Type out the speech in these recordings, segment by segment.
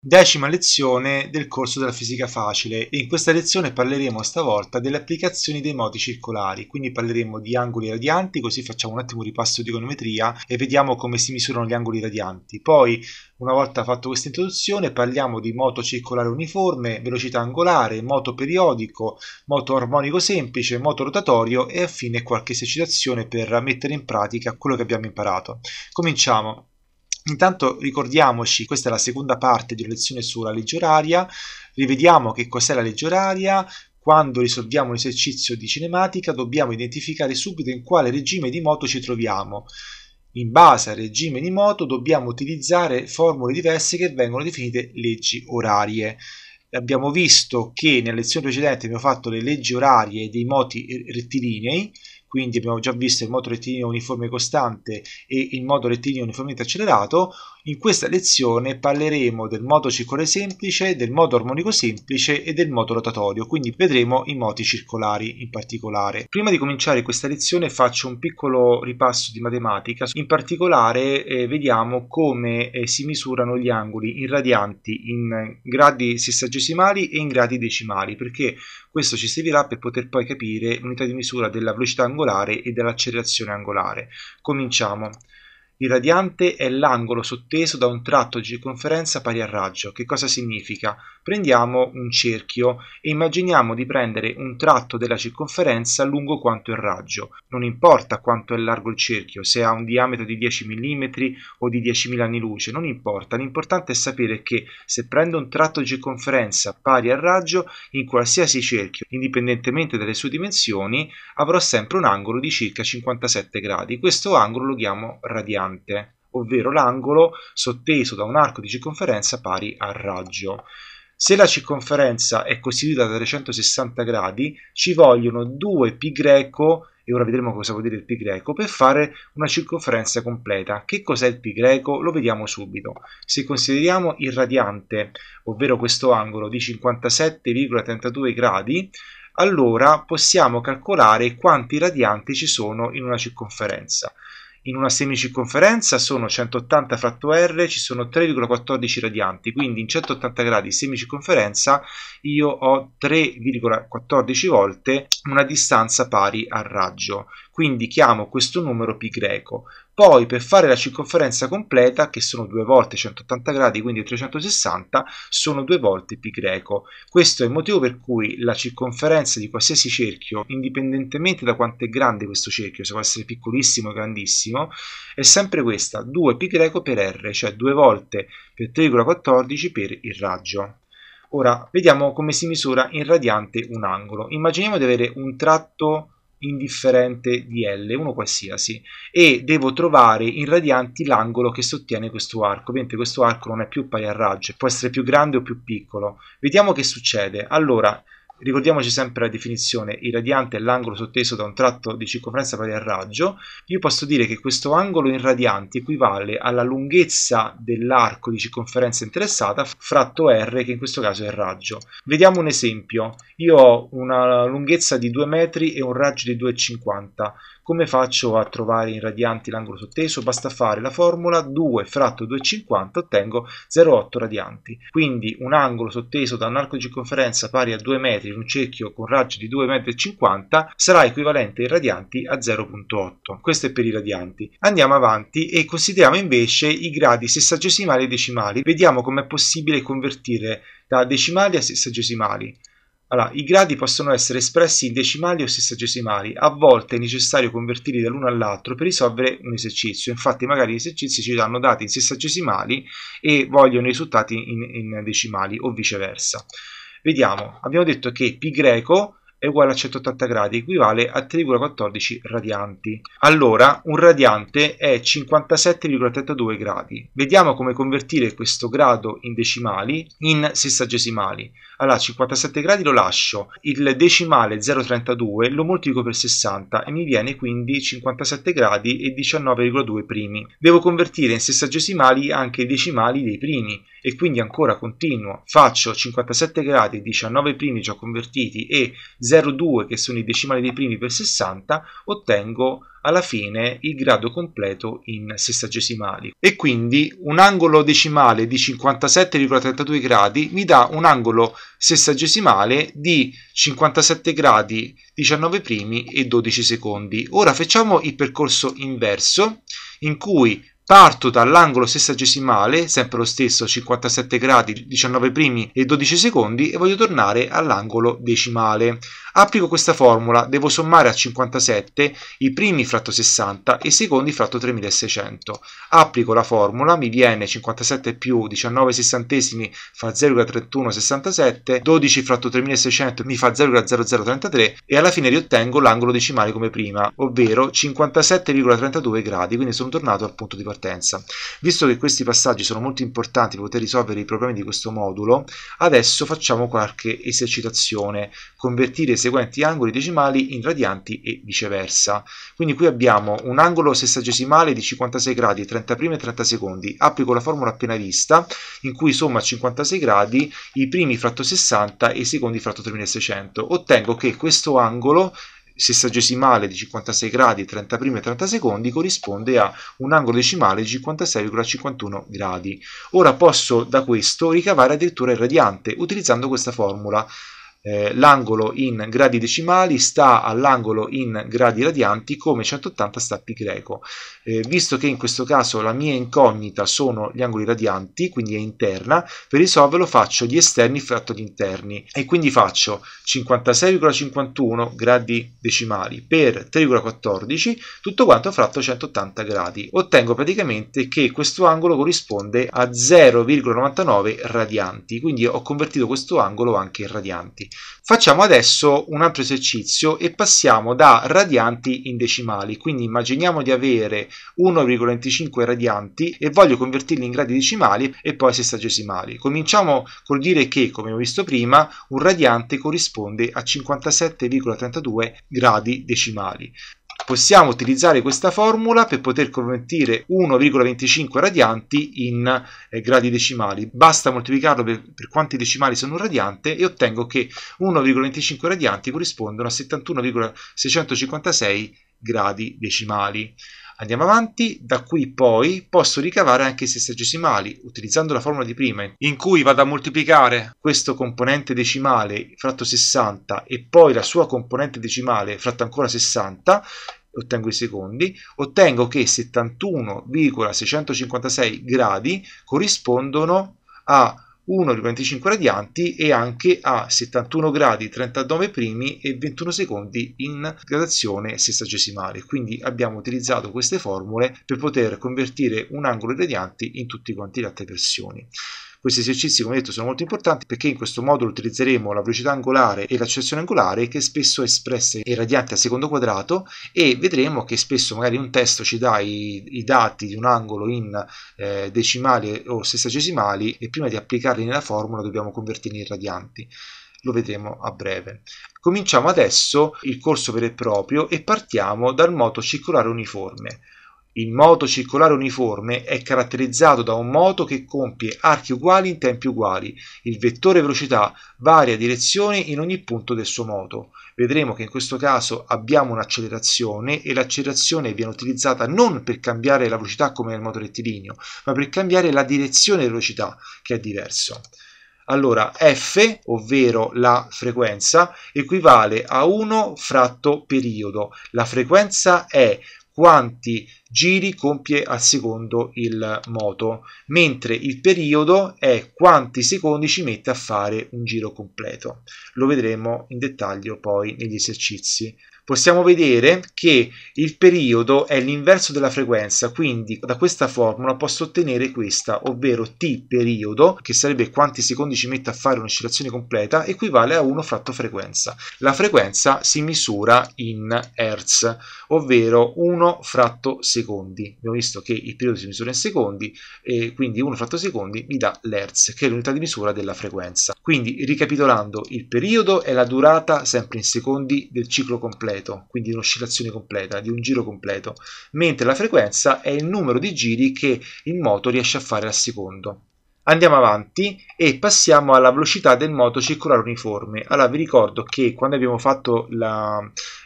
Decima lezione del corso della fisica facile e in questa lezione parleremo stavolta delle applicazioni dei moti circolari, quindi parleremo di angoli radianti, così facciamo un attimo un ripasso di econometria e vediamo come si misurano gli angoli radianti. Poi, una volta fatto questa introduzione, parliamo di moto circolare uniforme, velocità angolare, moto periodico, moto armonico semplice, moto rotatorio e infine qualche esercitazione per mettere in pratica quello che abbiamo imparato. Cominciamo. Intanto ricordiamoci, questa è la seconda parte di una lezione sulla legge oraria, rivediamo che cos'è la legge oraria, quando risolviamo un esercizio di cinematica dobbiamo identificare subito in quale regime di moto ci troviamo. In base al regime di moto dobbiamo utilizzare formule diverse che vengono definite leggi orarie. Abbiamo visto che nella lezione precedente abbiamo fatto le leggi orarie dei moti rettilinei, quindi abbiamo già visto il moto rettilineo uniforme costante e il moto rettilineo uniformemente accelerato in questa lezione parleremo del moto circolare semplice, del modo armonico semplice e del moto rotatorio, quindi vedremo i moti circolari in particolare. Prima di cominciare questa lezione faccio un piccolo ripasso di matematica, in particolare eh, vediamo come eh, si misurano gli angoli in radianti in gradi sessagesimali e in gradi decimali, perché questo ci servirà per poter poi capire l'unità di misura della velocità angolare e dell'accelerazione angolare. Cominciamo. Il radiante è l'angolo sotteso da un tratto di circonferenza pari a raggio, che cosa significa? Prendiamo un cerchio e immaginiamo di prendere un tratto della circonferenza lungo quanto il raggio. Non importa quanto è largo il cerchio, se ha un diametro di 10 mm o di 10.000 anni luce, non importa. L'importante è sapere che se prendo un tratto di circonferenza pari al raggio, in qualsiasi cerchio, indipendentemente dalle sue dimensioni, avrò sempre un angolo di circa 57 gradi. Questo angolo lo chiamo radiante ovvero l'angolo sotteso da un arco di circonferenza pari al raggio. Se la circonferenza è costituita da 360 gradi, ci vogliono 2π e ora vedremo cosa vuol dire il π per fare una circonferenza completa. Che cos'è il π? Lo vediamo subito. Se consideriamo il radiante, ovvero questo angolo di 57,32 gradi, allora possiamo calcolare quanti radianti ci sono in una circonferenza in una semicirconferenza sono 180 fratto R, ci sono 3,14 radianti, quindi in 180 gradi semicirconferenza io ho 3,14 volte una distanza pari al raggio quindi chiamo questo numero π greco. Poi per fare la circonferenza completa, che sono due volte 180 gradi, quindi 360, sono due volte π greco. Questo è il motivo per cui la circonferenza di qualsiasi cerchio, indipendentemente da quanto è grande questo cerchio, se può essere piccolissimo o grandissimo, è sempre questa, 2π greco per r, cioè 2 volte per 3,14 per il raggio. Ora, vediamo come si misura in radiante un angolo. Immaginiamo di avere un tratto indifferente di L, uno qualsiasi, e devo trovare in radianti l'angolo che sottiene questo arco. Vedete, questo arco non è più pari al raggio, può essere più grande o più piccolo. Vediamo che succede. Allora, ricordiamoci sempre la definizione, il radiante è l'angolo sotteso da un tratto di circonferenza pari al raggio, io posso dire che questo angolo in radianti equivale alla lunghezza dell'arco di circonferenza interessata fratto r, che in questo caso è il raggio. Vediamo un esempio, io ho una lunghezza di 2 metri e un raggio di 2,50 come faccio a trovare in radianti l'angolo sotteso? Basta fare la formula 2 fratto 2,50 ottengo 0,8 radianti. Quindi un angolo sotteso da un arco di circonferenza pari a 2 metri in un cerchio con raggio di 2,50 m sarà equivalente in radianti a 0,8. Questo è per i radianti. Andiamo avanti e consideriamo invece i gradi sessagesimali e decimali. Vediamo com'è possibile convertire da decimali a sessagesimali. Allora, i gradi possono essere espressi in decimali o sessagesimali, a volte è necessario convertirli dall'uno all'altro per risolvere un esercizio, infatti magari gli esercizi ci danno dati in sessagesimali e vogliono i risultati in, in decimali o viceversa. Vediamo, abbiamo detto che pi greco è uguale a 180 gradi, equivale a 3,14 radianti. Allora, un radiante è 57,32 gradi. Vediamo come convertire questo grado in decimali in sessagesimali. Allora, 57 gradi lo lascio, il decimale 0,32 lo moltiplico per 60 e mi viene quindi 57 gradi e 19,2 primi. Devo convertire in sessagesimali anche i decimali dei primi e quindi ancora continuo. Faccio 57 gradi e 19 primi già convertiti e 0,2 che sono i decimali dei primi per 60, ottengo alla fine il grado completo in sessagesimali. e quindi un angolo decimale di 57,32 gradi mi dà un angolo sessagesimale di 57 gradi 19 primi e 12 secondi. Ora facciamo il percorso inverso in cui parto dall'angolo sessagesimale, sempre lo stesso, 57 gradi, 19 primi e 12 secondi, e voglio tornare all'angolo decimale. Applico questa formula, devo sommare a 57 i primi fratto 60 e i secondi fratto 3600. Applico la formula, mi viene 57 più 19 sessantesimi fa 0,3167, 12 fratto 3600 mi fa 0,0033 e alla fine riottengo l'angolo decimale come prima, ovvero 57,32 gradi, quindi sono tornato al punto di partenza. Visto che questi passaggi sono molto importanti per poter risolvere i problemi di questo modulo, adesso facciamo qualche esercitazione. Convertire i seguenti angoli decimali in radianti e viceversa. Quindi qui abbiamo un angolo sessagesimale di 56 gradi, 30 primi e 30 secondi. Applico la formula appena vista, in cui somma 56 gradi i primi fratto 60 e i secondi fratto 3600. Ottengo che questo angolo sessagesimale di 56 gradi 30 primi e 30 secondi corrisponde a un angolo decimale di 56,51 gradi. Ora posso da questo ricavare addirittura il radiante utilizzando questa formula eh, l'angolo in gradi decimali sta all'angolo in gradi radianti come 180 sta a pi greco. Eh, visto che in questo caso la mia incognita sono gli angoli radianti, quindi è interna, per risolverlo faccio gli esterni fratto gli interni e quindi faccio 56,51 gradi decimali per 3,14 tutto quanto fratto 180 gradi. Ottengo praticamente che questo angolo corrisponde a 0,99 radianti, quindi ho convertito questo angolo anche in radianti. Facciamo adesso un altro esercizio e passiamo da radianti in decimali, quindi immaginiamo di avere 1,25 radianti e voglio convertirli in gradi decimali e poi sestagesimali. Cominciamo col dire che, come ho visto prima, un radiante corrisponde a 57,32 gradi decimali possiamo utilizzare questa formula per poter convertire 1,25 radianti in eh, gradi decimali. Basta moltiplicarlo per, per, quanti decimali sono un radiante e ottengo che 1,25 radianti corrispondono a 71,656 gradi decimali. Andiamo avanti, da qui poi posso ricavare anche i sessagesimali utilizzando la formula di prima in cui vado a moltiplicare questo componente decimale fratto 60 e poi la sua componente decimale fratto ancora 60 ottengo i secondi, ottengo che 71,656 gradi corrispondono a 1,25 radianti e anche a 71 gradi 39 primi e 21 secondi in gradazione sestagesimale. Quindi abbiamo utilizzato queste formule per poter convertire un angolo di radianti in tutte quanti le altre versioni. Questi esercizi, come detto, sono molto importanti perché in questo modulo utilizzeremo la velocità angolare e l'accelerazione angolare che spesso è espressa in radianti al secondo quadrato e vedremo che spesso magari un testo ci dà i, i dati di un angolo in eh, decimali o sessagesimali e prima di applicarli nella formula dobbiamo convertirli in radianti lo vedremo a breve. Cominciamo adesso il corso vero e proprio e partiamo dal moto circolare uniforme. Il moto circolare uniforme è caratterizzato da un moto che compie archi uguali in tempi uguali. Il vettore velocità varia direzione in ogni punto del suo moto. Vedremo che in questo caso abbiamo un'accelerazione e l'accelerazione viene utilizzata non per cambiare la velocità come nel moto rettilineo, ma per cambiare la direzione della velocità che è diverso. Allora f, ovvero la frequenza, equivale a 1 fratto periodo. La frequenza è quanti giri compie al secondo il moto, mentre il periodo è quanti secondi ci mette a fare un giro completo. Lo vedremo in dettaglio poi negli esercizi possiamo vedere che il periodo è l'inverso della frequenza, quindi da questa formula posso ottenere questa, ovvero t periodo, che sarebbe quanti secondi ci mette a fare un'oscillazione completa, equivale a 1 fratto frequenza. La frequenza si misura in hertz, ovvero 1 fratto secondi. Abbiamo visto che il periodo si misura in secondi, e quindi 1 fratto secondi mi dà l'hertz, che è l'unità di misura della frequenza. Quindi, ricapitolando, il periodo è la durata, sempre in secondi, del ciclo completo completo, quindi un'oscillazione completa, di un giro completo, mentre la frequenza è il numero di giri che il moto riesce a fare al secondo. Andiamo avanti e passiamo alla velocità del moto circolare uniforme. Allora vi ricordo che quando abbiamo fatto la,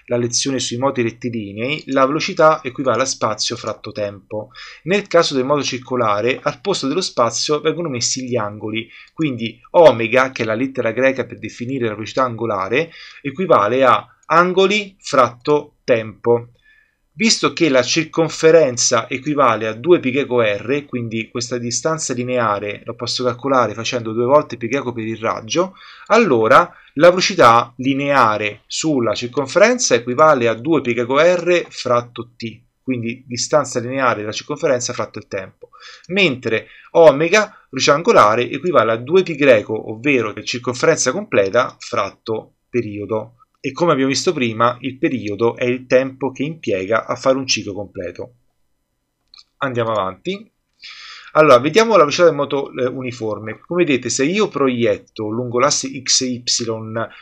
la lezione sui moti rettilinei, la velocità equivale a spazio fratto tempo. Nel caso del moto circolare, al posto dello spazio vengono messi gli angoli, quindi omega, che è la lettera greca per definire la velocità angolare, equivale a angoli fratto tempo. Visto che la circonferenza equivale a 2 π r, quindi questa distanza lineare la posso calcolare facendo due volte π per il raggio, allora la velocità lineare sulla circonferenza equivale a 2 π r fratto t, quindi distanza lineare della circonferenza fratto il tempo, mentre omega, velocità angolare, equivale a 2 π, ovvero circonferenza completa fratto periodo e come abbiamo visto prima il periodo è il tempo che impiega a fare un ciclo completo. Andiamo avanti. Allora, vediamo la velocità del moto eh, uniforme. Come vedete, se io proietto lungo l'asse x e y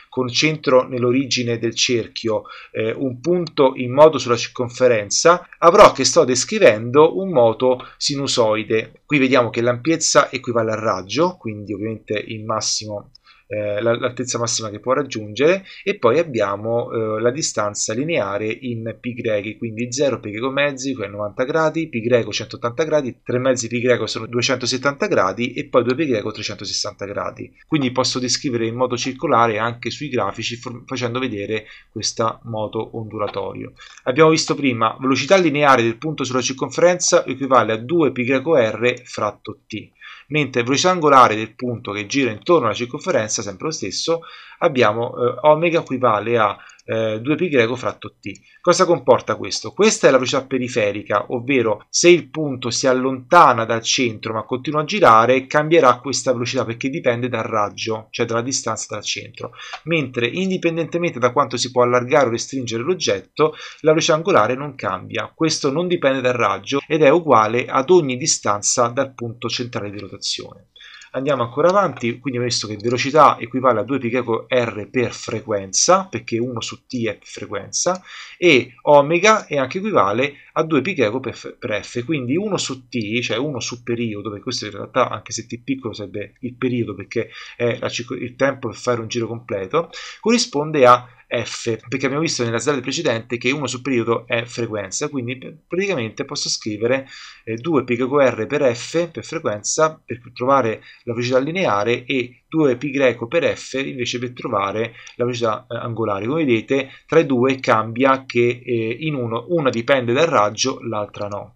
con centro nell'origine del cerchio eh, un punto in moto sulla circonferenza, avrò che sto descrivendo un moto sinusoide. Qui vediamo che l'ampiezza equivale al raggio, quindi ovviamente il massimo eh, l'altezza massima che può raggiungere e poi abbiamo eh, la distanza lineare in π grechi, quindi 0 π greco mezzi che è 90 gradi, π greco 180 gradi, 3 mezzi π greco sono 270 gradi e poi 2 π greco 360 gradi. Quindi posso descrivere in modo circolare anche sui grafici facendo vedere questo moto ondulatorio. Abbiamo visto prima velocità lineare del punto sulla circonferenza equivale a 2 π greco r fratto t mentre il velocità angolare del punto che gira intorno alla circonferenza, sempre lo stesso, abbiamo eh, omega equivale a eh, 2π fratto t. Cosa comporta questo? Questa è la velocità periferica, ovvero se il punto si allontana dal centro ma continua a girare, cambierà questa velocità perché dipende dal raggio, cioè dalla distanza dal centro. Mentre indipendentemente da quanto si può allargare o restringere l'oggetto, la velocità angolare non cambia. Questo non dipende dal raggio ed è uguale ad ogni distanza dal punto centrale di rotazione andiamo ancora avanti quindi ho visto che velocità equivale a 2 π r per frequenza perché 1 su t è frequenza e omega è anche equivale a 2 π per, f, per f quindi 1 su t cioè 1 su periodo perché questo in realtà anche se t piccolo sarebbe il periodo perché è la, il tempo per fare un giro completo corrisponde a f, perché abbiamo visto nella slide precedente che 1 sul periodo è frequenza, quindi praticamente posso scrivere eh, 2 R per f per frequenza per trovare la velocità lineare e 2 π per f invece per trovare la velocità eh, angolare. Come vedete tra i due cambia che eh, in uno una dipende dal raggio, l'altra no.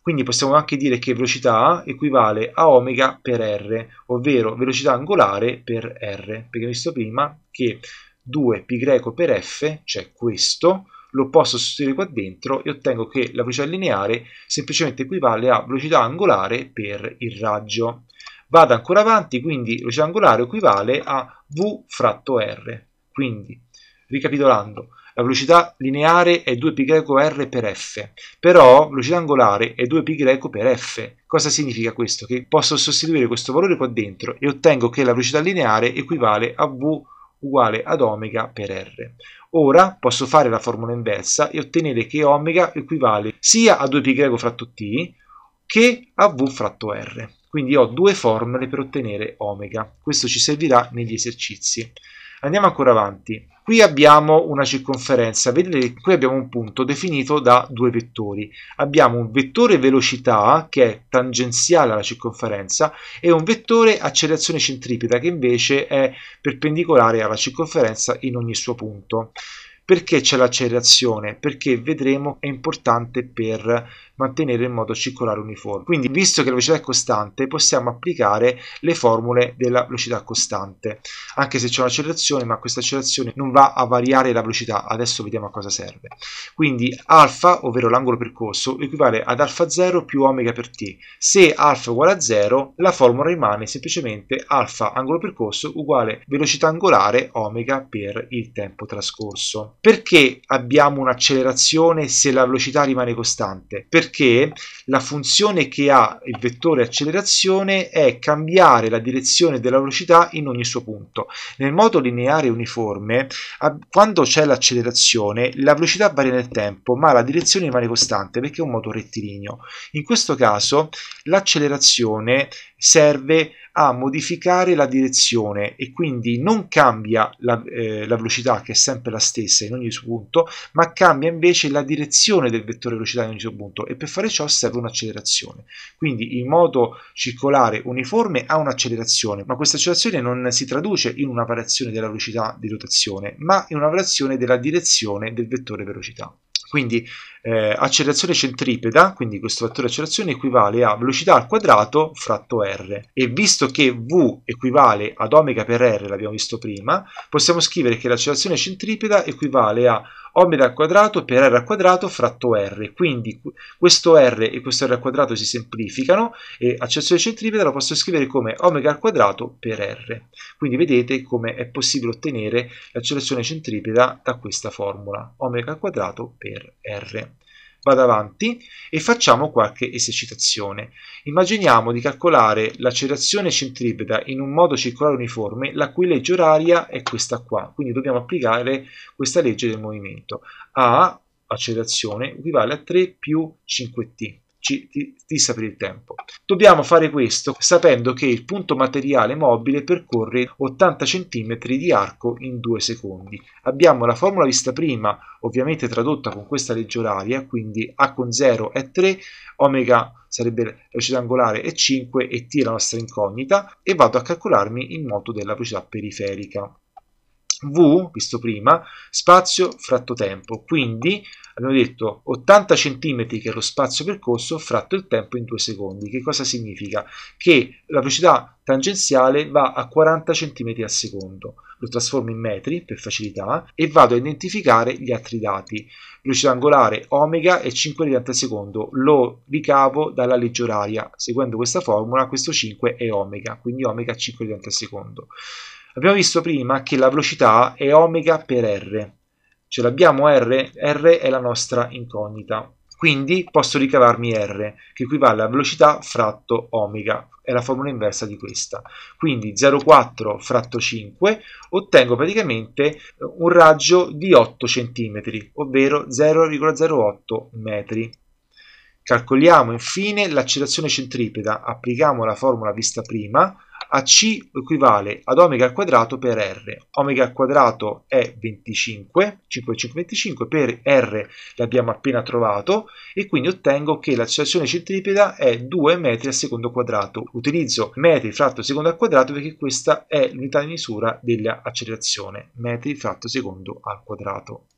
Quindi possiamo anche dire che velocità equivale a omega per r, ovvero velocità angolare per r, perché ho visto prima che 2π per f, cioè questo, lo posso sostituire qua dentro e ottengo che la velocità lineare semplicemente equivale a velocità angolare per il raggio. Vado ancora avanti, quindi velocità angolare equivale a v fratto r. Quindi, ricapitolando, la velocità lineare è 2 r per f, però velocità angolare è 2π per f. Cosa significa questo? Che posso sostituire questo valore qua dentro e ottengo che la velocità lineare equivale a v fratto r uguale ad omega per r. Ora posso fare la formula inversa e ottenere che omega equivale sia a 2π fratto t che a v fratto r. Quindi ho due formule per ottenere omega. Questo ci servirà negli esercizi. Andiamo ancora avanti. Qui abbiamo una circonferenza, vedete che qui abbiamo un punto definito da due vettori. Abbiamo un vettore velocità che è tangenziale alla circonferenza e un vettore accelerazione centripeta che invece è perpendicolare alla circonferenza in ogni suo punto. Perché c'è l'accelerazione? Perché vedremo è importante per mantenere il modo circolare uniforme. Quindi, visto che la velocità è costante, possiamo applicare le formule della velocità costante, anche se c'è un'accelerazione, ma questa accelerazione non va a variare la velocità. Adesso vediamo a cosa serve. Quindi alfa, ovvero l'angolo percorso, equivale ad alfa 0 più omega per t. Se alfa è uguale a 0, la formula rimane semplicemente alfa angolo percorso uguale velocità angolare omega per il tempo trascorso. Perché abbiamo un'accelerazione se la velocità rimane costante? Perché la funzione che ha il vettore accelerazione è cambiare la direzione della velocità in ogni suo punto. Nel modo lineare uniforme, quando c'è l'accelerazione, la velocità varia nel tempo, ma la direzione rimane costante perché è un moto rettilineo. In questo caso l'accelerazione serve a modificare la direzione e quindi non cambia la, eh, la, velocità che è sempre la stessa in ogni suo punto ma cambia invece la direzione del vettore velocità in ogni suo punto e per fare ciò serve un'accelerazione quindi il modo circolare uniforme ha un'accelerazione ma questa accelerazione non si traduce in una variazione della velocità di rotazione ma in una variazione della direzione del vettore velocità quindi eh, accelerazione centripeta, quindi questo fattore accelerazione equivale a velocità al quadrato fratto r. E visto che v equivale ad omega per r, l'abbiamo visto prima, possiamo scrivere che l'accelerazione centripeta equivale a omega al quadrato per r al quadrato fratto r. Quindi questo r e questo r al quadrato si semplificano e accezione centripeta lo posso scrivere come omega al quadrato per r. Quindi vedete come è possibile ottenere l'accelerazione centripeta da questa formula, omega al quadrato per r. Vado avanti e facciamo qualche esercitazione. Immaginiamo di calcolare l'accelerazione centripeta in un modo circolare uniforme, la cui legge oraria è questa qua. Quindi dobbiamo applicare questa legge del movimento. A accelerazione equivale a 3 più 5t ci fissa per il tempo. Dobbiamo fare questo sapendo che il punto materiale mobile percorre 80 cm di arco in 2 secondi. Abbiamo la formula vista prima, ovviamente tradotta con questa legge oraria, quindi A con 0 è 3, omega sarebbe la velocità angolare è 5 e t è la nostra incognita e vado a calcolarmi il moto della velocità periferica. V, visto prima, spazio fratto tempo. Quindi abbiamo detto 80 cm che è lo spazio percorso fratto il tempo in 2 secondi. Che cosa significa? Che la velocità tangenziale va a 40 cm al secondo. Lo trasformo in metri per facilità e vado a identificare gli altri dati. Velocità angolare omega è 5 radiani al secondo. Lo ricavo dalla legge oraria. Seguendo questa formula questo 5 è omega, quindi omega 5 radiani al secondo. Abbiamo visto prima che la velocità è omega per r. Ce l'abbiamo r? r è la nostra incognita. Quindi posso ricavarmi r, che equivale a velocità fratto omega. È la formula inversa di questa. Quindi 0,4 fratto 5 ottengo praticamente eh, un raggio di 8 cm, ovvero 0,08 metri. Calcoliamo infine l'accelerazione centripeta, applichiamo la formula vista prima, a C equivale ad omega al quadrato per R. Omega al quadrato è 25, 5 5 25, per R l'abbiamo appena trovato e quindi ottengo che l'accelerazione centripeta è 2 metri al secondo quadrato. Utilizzo metri fratto secondo al quadrato perché questa è l'unità di misura dell'accelerazione, metri fratto secondo al quadrato.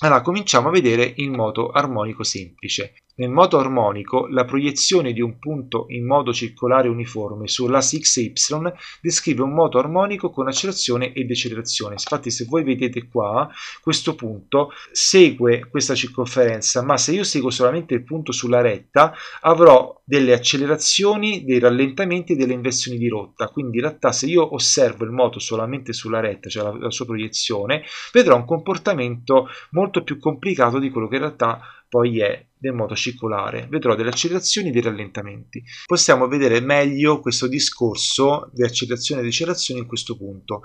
Allora, cominciamo a vedere il moto armonico semplice. Nel moto armonico, la proiezione di un punto in modo circolare uniforme sull'asse XY descrive un moto armonico con accelerazione e decelerazione. Infatti, se voi vedete qua, questo punto segue questa circonferenza, ma se io seguo solamente il punto sulla retta, avrò delle accelerazioni, dei rallentamenti e delle inversioni di rotta. Quindi, in realtà, se io osservo il moto solamente sulla retta, cioè la, la sua proiezione, vedrò un comportamento molto più complicato di quello che in realtà poi è del motociclare. Vedrò delle accelerazioni e dei rallentamenti. Possiamo vedere meglio questo discorso di accelerazione e decelerazione in questo punto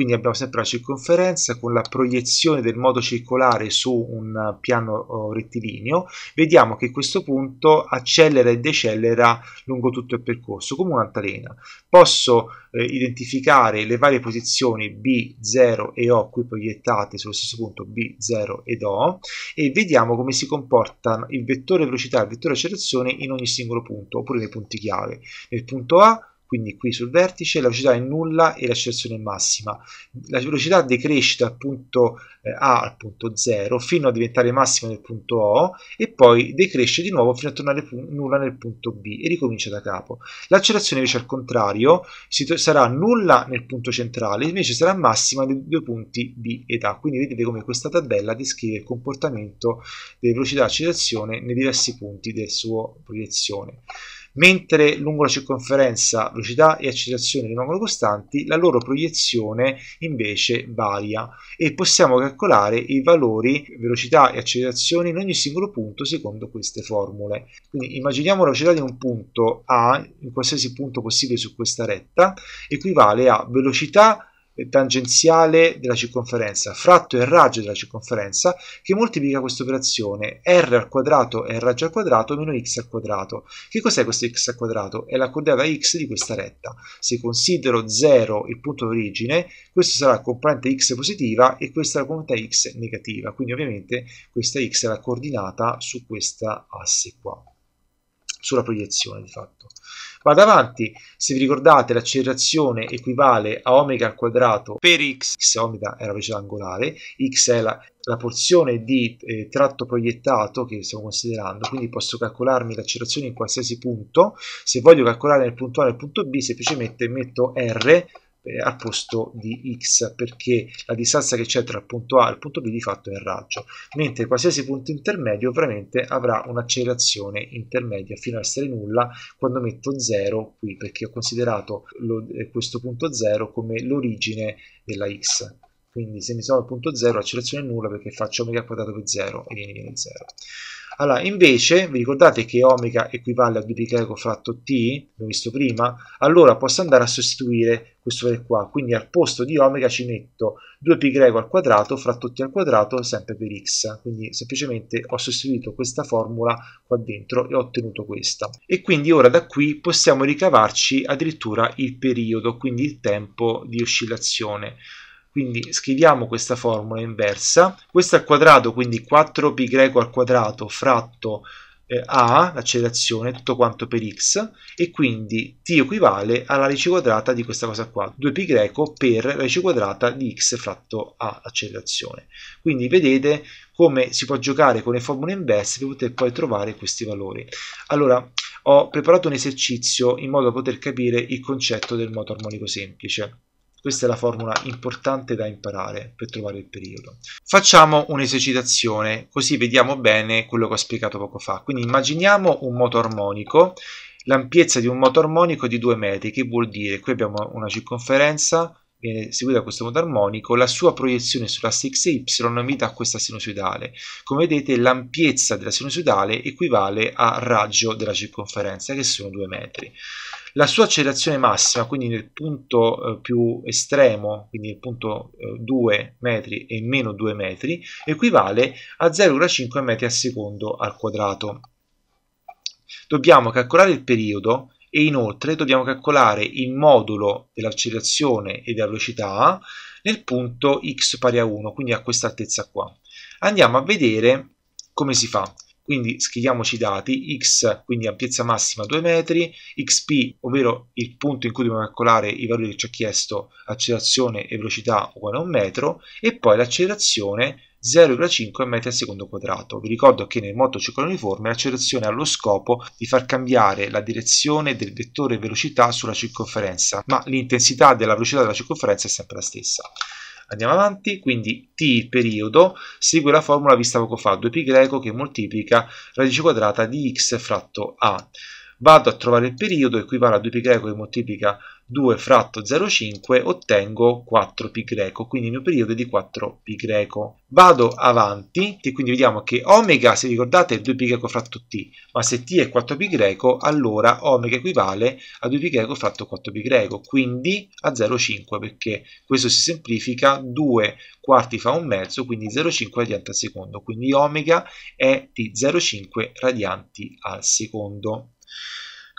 quindi abbiamo sempre la circonferenza con la proiezione del modo circolare su un piano oh, rettilineo, vediamo che questo punto accelera e decelera lungo tutto il percorso, come un'altalena. Posso eh, identificare le varie posizioni B0 e O qui proiettate sullo stesso punto B0 ed O e vediamo come si comporta il vettore velocità e il vettore accelerazione in ogni singolo punto, oppure nei punti chiave. Nel punto A quindi qui sul vertice la velocità è nulla e l'accelerazione è massima. La velocità decresce dal punto eh, A al punto 0 fino a diventare massima nel punto O e poi decresce di nuovo fino a tornare nulla nel punto B e ricomincia da capo. L'accelerazione invece al contrario sarà nulla nel punto centrale, invece sarà massima nei due punti B ed A. Quindi vedete come questa tabella descrive il comportamento delle velocità di accelerazione nei diversi punti del suo proiezione. Mentre lungo la circonferenza velocità e accelerazione rimangono costanti, la loro proiezione invece varia e possiamo calcolare i valori velocità e accelerazione in ogni singolo punto secondo queste formule. Quindi immaginiamo la velocità di un punto A, in qualsiasi punto possibile su questa retta, equivale a velocità eh, tangenziale della circonferenza, fratto il raggio della circonferenza, che moltiplica questa operazione r al quadrato è il raggio al quadrato meno x al quadrato. Che cos'è questo x al quadrato? È la coordinata x di questa retta. Se considero 0 il punto d'origine, questo sarà la componente x positiva e questa la componente x negativa, quindi ovviamente questa x è la coordinata su questa asse qua, sulla proiezione di fatto. Vado avanti, se vi ricordate l'accelerazione equivale a omega al quadrato per x, x omega è la velocità angolare, x è la, la porzione di eh, tratto proiettato che stiamo considerando, quindi posso calcolarmi l'accelerazione in qualsiasi punto, se voglio calcolare nel punto A e nel punto B semplicemente metto R eh, al posto di x perché la distanza che c'è tra il punto A e il punto B di fatto è il raggio mentre qualsiasi punto intermedio ovviamente avrà un'accelerazione intermedia fino a essere nulla quando metto 0 qui perché ho considerato lo, eh, questo punto 0 come l'origine della x quindi se mi sono al punto 0 l'accelerazione è nulla perché faccio omega al quadrato per 0 e viene, viene 0 allora, invece, vi ricordate che omega equivale a 2 pi ecco fratto t, l'ho visto prima? Allora posso andare a sostituire questo per qua, quindi al posto di omega ci metto 2π al quadrato fratto t al quadrato sempre per x, quindi semplicemente ho sostituito questa formula qua dentro e ho ottenuto questa. E quindi ora da qui possiamo ricavarci addirittura il periodo, quindi il tempo di oscillazione. Quindi scriviamo questa formula inversa, questo al quadrato, quindi 4π al quadrato fratto eh, A, l'accelerazione, tutto quanto per x, e quindi t equivale alla radice quadrata di questa cosa qua, 2π greco per radice quadrata di x fratto a l'accelerazione. Quindi vedete come si può giocare con le formule inverse per poter poi trovare questi valori. Allora, ho preparato un esercizio in modo da poter capire il concetto del moto armonico semplice. Questa è la formula importante da imparare per trovare il periodo. Facciamo un'esercitazione, così vediamo bene quello che ho spiegato poco fa. Quindi immaginiamo un moto armonico, l'ampiezza di un moto armonico è di 2 metri, che vuol dire qui abbiamo una circonferenza viene seguita da questo moto armonico, la sua proiezione sull'asse x e y mi dà questa sinusoidale. Come vedete l'ampiezza della sinusoidale equivale al raggio della circonferenza, che sono 2 metri. La sua accelerazione massima, quindi nel punto eh, più estremo, quindi nel punto eh, 2 metri e meno 2 metri, equivale a 0,5 metri al secondo al quadrato. Dobbiamo calcolare il periodo e inoltre dobbiamo calcolare il modulo dell'accelerazione e della velocità nel punto x pari a 1, quindi a questa altezza qua. Andiamo a vedere come si fa quindi scriviamoci i dati, x quindi ampiezza massima 2 metri, xp ovvero il punto in cui dobbiamo calcolare i valori che ci ha chiesto accelerazione e velocità uguale a 1 metro e poi l'accelerazione 0,5 metri al secondo quadrato. Vi ricordo che nel moto circolare uniforme l'accelerazione ha lo scopo di far cambiare la direzione del vettore velocità sulla circonferenza, ma l'intensità della velocità della circonferenza è sempre la stessa. Andiamo avanti, quindi t il periodo segue la formula vista poco fa, 2π che moltiplica radice quadrata di x fratto a. Vado a trovare il periodo, equivale a 2π che moltiplica 2 fratto 0,5 ottengo 4 pi greco, quindi il mio periodo è di 4 pi greco. Vado avanti, e quindi vediamo che omega, se ricordate, è 2 pi greco fratto t, ma se t è 4 pi greco, allora omega equivale a 2 pi greco fratto 4 pi greco, quindi a 0,5, perché questo si semplifica, 2 quarti fa un mezzo, quindi 0,5 radianti al secondo, quindi omega è di 0,5 radianti al secondo.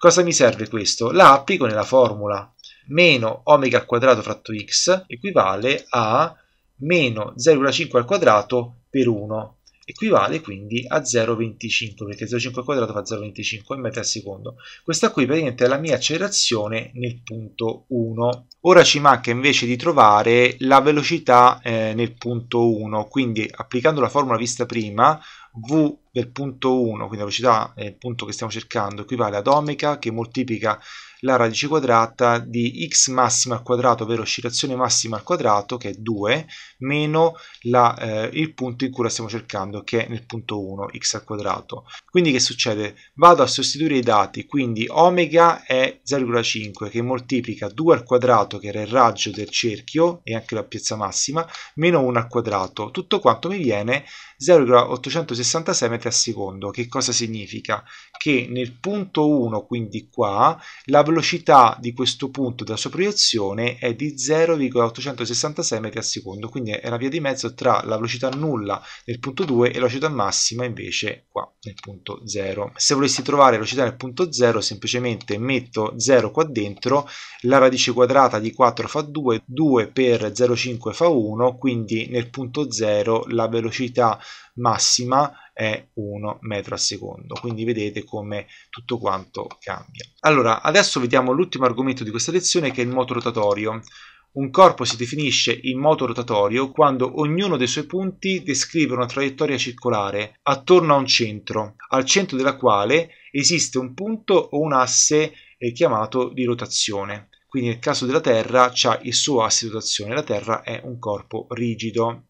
Cosa mi serve questo? La applico nella formula meno omega al quadrato fratto x equivale a meno 0,5 al quadrato per 1 equivale quindi a 0,25 perché 0,5 al quadrato fa 0,25 metri al secondo questa qui praticamente è la mia accelerazione nel punto 1 ora ci manca invece di trovare la velocità eh, nel punto 1 quindi applicando la formula vista prima v del punto 1 quindi la velocità del eh, punto che stiamo cercando equivale ad omega che moltiplica la radice quadrata di x massima al quadrato, ovvero oscillazione massima al quadrato, che è 2, meno la, eh, il punto in cui la stiamo cercando, che è nel punto 1, x al quadrato. Quindi che succede? Vado a sostituire i dati, quindi omega è 0,5, che moltiplica 2 al quadrato, che era il raggio del cerchio, e anche la piazza massima, meno 1 al quadrato. Tutto quanto mi viene 0,866 metri al secondo. Che cosa significa? Che nel punto 1, quindi qua, la velocità di questo punto della sua proiezione è di 0,866 metri al secondo, quindi è la via di mezzo tra la velocità nulla nel punto 2 e la velocità massima invece qua nel punto 0. Se volessi trovare la velocità nel punto 0, semplicemente metto 0 qua dentro, la radice quadrata di 4 fa 2, 2 per 0,5 fa 1, quindi nel punto 0 la velocità massima è 1 metro al secondo quindi vedete come tutto quanto cambia allora adesso vediamo l'ultimo argomento di questa lezione che è il moto rotatorio un corpo si definisce in moto rotatorio quando ognuno dei suoi punti descrive una traiettoria circolare attorno a un centro, al centro della quale esiste un punto o un asse eh, chiamato di rotazione. Quindi nel caso della Terra c'è il suo asse di rotazione, la Terra è un corpo rigido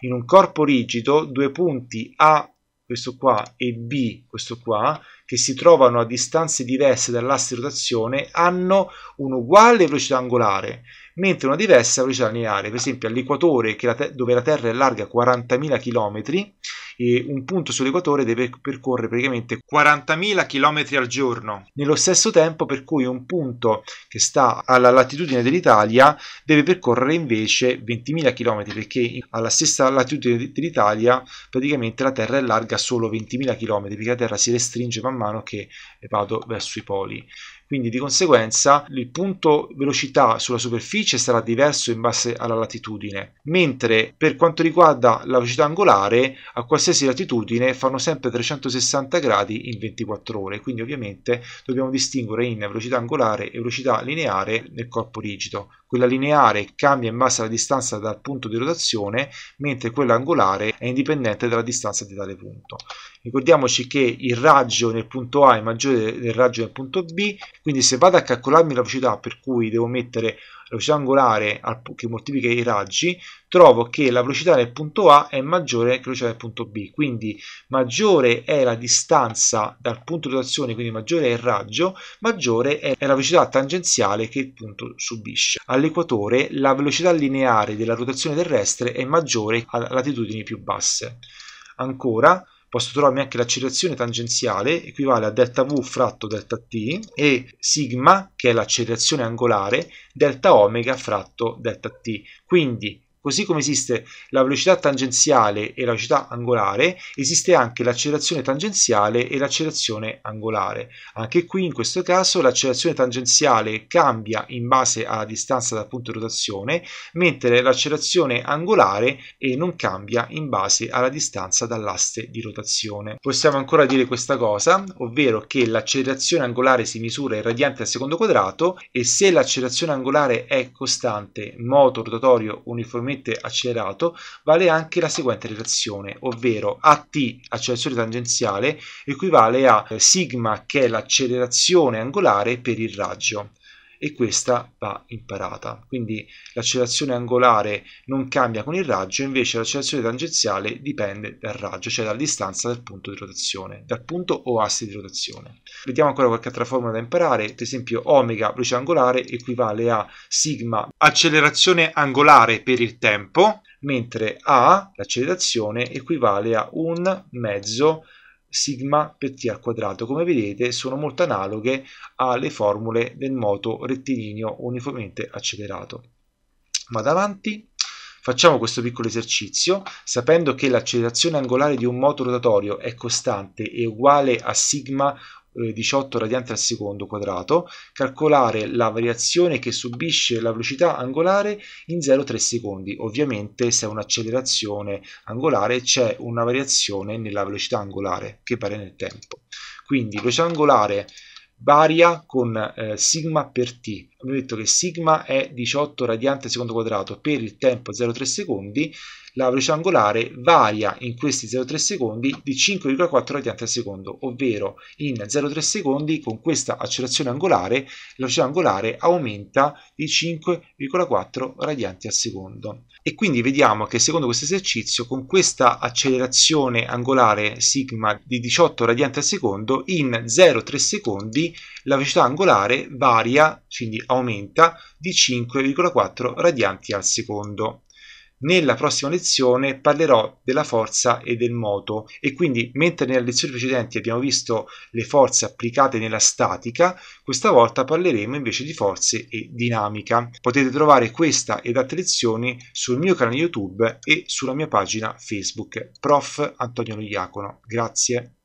in un corpo rigido due punti A questo qua e B questo qua che si trovano a distanze diverse dall'asse di rotazione hanno un'uguale velocità angolare mentre una diversa velocità lineare per esempio all'equatore dove la Terra è larga 40.000 km e un punto sull'equatore deve percorrere praticamente 40.000 km al giorno, nello stesso tempo per cui un punto che sta alla latitudine dell'Italia deve percorrere invece 20.000 km perché alla stessa latitudine dell'Italia praticamente la Terra è larga solo 20.000 km perché la Terra si restringe man mano che vado verso i poli quindi di conseguenza il punto velocità sulla superficie sarà diverso in base alla latitudine, mentre per quanto riguarda la velocità angolare a qualsiasi latitudine fanno sempre 360 gradi in 24 ore, quindi ovviamente dobbiamo distinguere in velocità angolare e velocità lineare nel corpo rigido. Quella lineare cambia in base alla distanza dal punto di rotazione, mentre quella angolare è indipendente dalla distanza di tale punto. Ricordiamoci che il raggio nel punto A è maggiore del raggio nel punto B, quindi se vado a calcolarmi la velocità per cui devo mettere velocità angolare che moltiplica i raggi, trovo che la velocità del punto A è maggiore che la velocità del punto B, quindi maggiore è la distanza dal punto di rotazione, quindi maggiore è il raggio, maggiore è la velocità tangenziale che il punto subisce. All'equatore la velocità lineare della rotazione terrestre è maggiore a latitudini più basse. Ancora, posso trovarmi anche l'accelerazione tangenziale, equivale a delta v fratto delta t, e sigma, che è l'accelerazione angolare, delta omega fratto delta t. Quindi Così come esiste la velocità tangenziale e la velocità angolare, esiste anche l'accelerazione tangenziale e l'accelerazione angolare. Anche qui in questo caso l'accelerazione tangenziale cambia in base alla distanza dal punto di rotazione, mentre l'accelerazione angolare eh, non cambia in base alla distanza dall'aste di rotazione. Possiamo ancora dire questa cosa, ovvero che l'accelerazione angolare si misura in radiante al secondo quadrato e se l'accelerazione angolare è costante, moto rotatorio uniformemente leggermente accelerato, vale anche la seguente relazione, ovvero AT, accelerazione tangenziale, equivale a sigma che è l'accelerazione angolare per il raggio e questa va imparata. Quindi l'accelerazione angolare non cambia con il raggio, invece l'accelerazione tangenziale dipende dal raggio, cioè dalla distanza dal punto di rotazione, dal punto o asse di rotazione. Vediamo ancora qualche altra formula da imparare, ad esempio omega luce angolare equivale a sigma accelerazione angolare per il tempo, mentre a l'accelerazione equivale a un mezzo sigma per t al quadrato. Come vedete sono molto analoghe alle formule del moto rettilineo uniformemente accelerato. Vado avanti. Facciamo questo piccolo esercizio sapendo che l'accelerazione angolare di un moto rotatorio è costante e uguale a sigma 18 eh, radianti al secondo quadrato, calcolare la variazione che subisce la velocità angolare in 0,3 secondi. Ovviamente se è un'accelerazione angolare c'è una variazione nella velocità angolare che varia nel tempo. Quindi velocità angolare varia con eh, sigma per t. Abbiamo detto che sigma è 18 radianti al secondo quadrato per il tempo 0,3 secondi, la velocità angolare varia in questi 0,3 secondi di 5,4 radianti al secondo, ovvero in 0,3 secondi con questa accelerazione angolare la velocità angolare aumenta di 5,4 radianti al secondo e quindi vediamo che secondo questo esercizio con questa accelerazione angolare sigma di 18 radianti al secondo in 0,3 secondi la velocità angolare varia, quindi aumenta, di 5,4 radianti al secondo. Nella prossima lezione parlerò della forza e del moto e quindi mentre nelle lezioni precedenti abbiamo visto le forze applicate nella statica, questa volta parleremo invece di forze e dinamica. Potete trovare questa ed altre lezioni sul mio canale YouTube e sulla mia pagina Facebook, Prof. Antonio Iacono. Grazie.